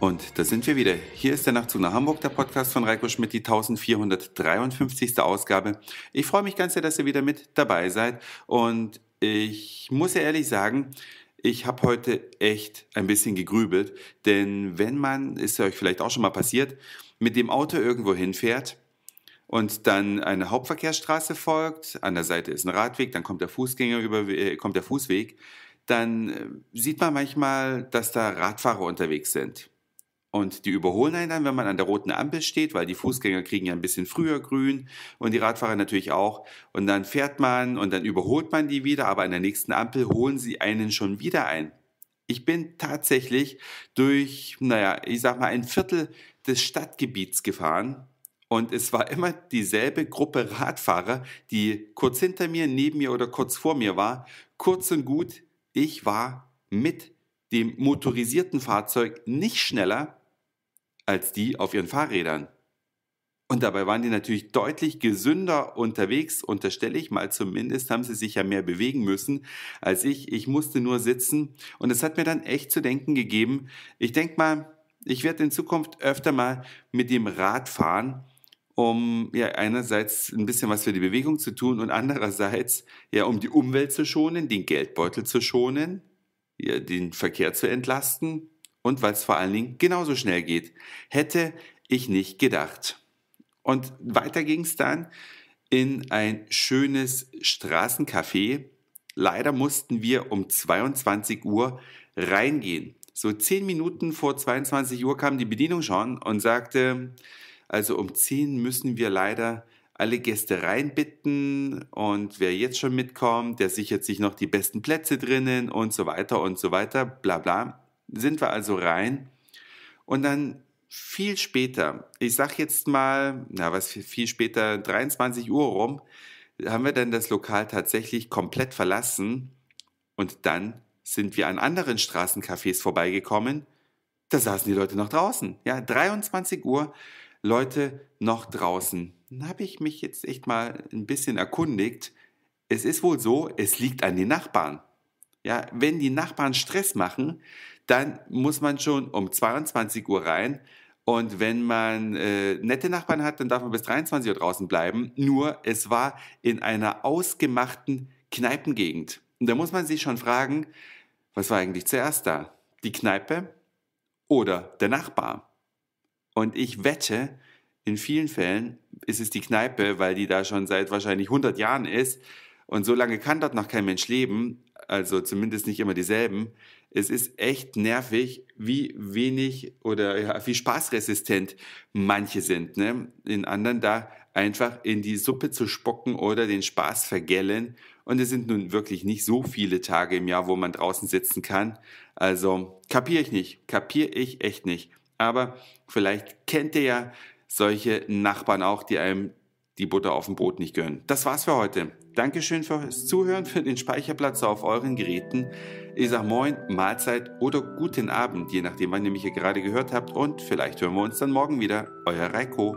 Und da sind wir wieder. Hier ist der Nachtzug nach Hamburg, der Podcast von Reiko Schmidt, die 1453. Ausgabe. Ich freue mich ganz sehr, dass ihr wieder mit dabei seid. Und ich muss ehrlich sagen, ich habe heute echt ein bisschen gegrübelt, denn wenn man, ist ja euch vielleicht auch schon mal passiert, mit dem Auto irgendwo hinfährt und dann eine Hauptverkehrsstraße folgt, an der Seite ist ein Radweg, dann kommt der Fußgänger über, äh, kommt der Fußweg, dann äh, sieht man manchmal, dass da Radfahrer unterwegs sind. Und die überholen einen dann, wenn man an der roten Ampel steht, weil die Fußgänger kriegen ja ein bisschen früher grün und die Radfahrer natürlich auch. Und dann fährt man und dann überholt man die wieder, aber an der nächsten Ampel holen sie einen schon wieder ein. Ich bin tatsächlich durch, naja, ich sag mal, ein Viertel des Stadtgebiets gefahren und es war immer dieselbe Gruppe Radfahrer, die kurz hinter mir, neben mir oder kurz vor mir war. Kurz und gut, ich war mit dem motorisierten Fahrzeug nicht schneller als die auf ihren Fahrrädern. Und dabei waren die natürlich deutlich gesünder unterwegs, unterstelle ich mal zumindest, haben sie sich ja mehr bewegen müssen als ich. Ich musste nur sitzen und es hat mir dann echt zu denken gegeben. Ich denke mal, ich werde in Zukunft öfter mal mit dem Rad fahren, um ja einerseits ein bisschen was für die Bewegung zu tun und andererseits ja um die Umwelt zu schonen, den Geldbeutel zu schonen, ja, den Verkehr zu entlasten und weil es vor allen Dingen genauso schnell geht. Hätte ich nicht gedacht. Und weiter ging es dann in ein schönes Straßencafé. Leider mussten wir um 22 Uhr reingehen. So zehn Minuten vor 22 Uhr kam die Bedienung schon und sagte, also um 10 müssen wir leider alle Gäste reinbitten und wer jetzt schon mitkommt, der sichert sich noch die besten Plätze drinnen und so weiter und so weiter, bla bla sind wir also rein. Und dann viel später, ich sag jetzt mal, na was viel später, 23 Uhr rum, haben wir dann das Lokal tatsächlich komplett verlassen und dann sind wir an anderen Straßencafés vorbeigekommen. Da saßen die Leute noch draußen. Ja, 23 Uhr, Leute noch draußen. Dann habe ich mich jetzt echt mal ein bisschen erkundigt. Es ist wohl so, es liegt an den Nachbarn. Ja, wenn die Nachbarn Stress machen, dann muss man schon um 22 Uhr rein. Und wenn man äh, nette Nachbarn hat, dann darf man bis 23 Uhr draußen bleiben. Nur es war in einer ausgemachten Kneipengegend. Und da muss man sich schon fragen, was war eigentlich zuerst da? Die Kneipe oder der Nachbar? Und ich wette, in vielen Fällen ist es die Kneipe, weil die da schon seit wahrscheinlich 100 Jahren ist. Und so lange kann dort noch kein Mensch leben, also zumindest nicht immer dieselben es ist echt nervig, wie wenig oder ja, wie spaßresistent manche sind. Ne? Den anderen da einfach in die Suppe zu spucken oder den Spaß vergällen. Und es sind nun wirklich nicht so viele Tage im Jahr, wo man draußen sitzen kann. Also kapiere ich nicht, kapiere ich echt nicht. Aber vielleicht kennt ihr ja solche Nachbarn auch, die einem die Butter auf dem Brot nicht gönnen. Das war's für heute. Dankeschön fürs Zuhören, für den Speicherplatz auf euren Geräten. Ich sag Moin, Mahlzeit oder guten Abend, je nachdem, wann ihr mich hier gerade gehört habt. Und vielleicht hören wir uns dann morgen wieder. Euer Reiko.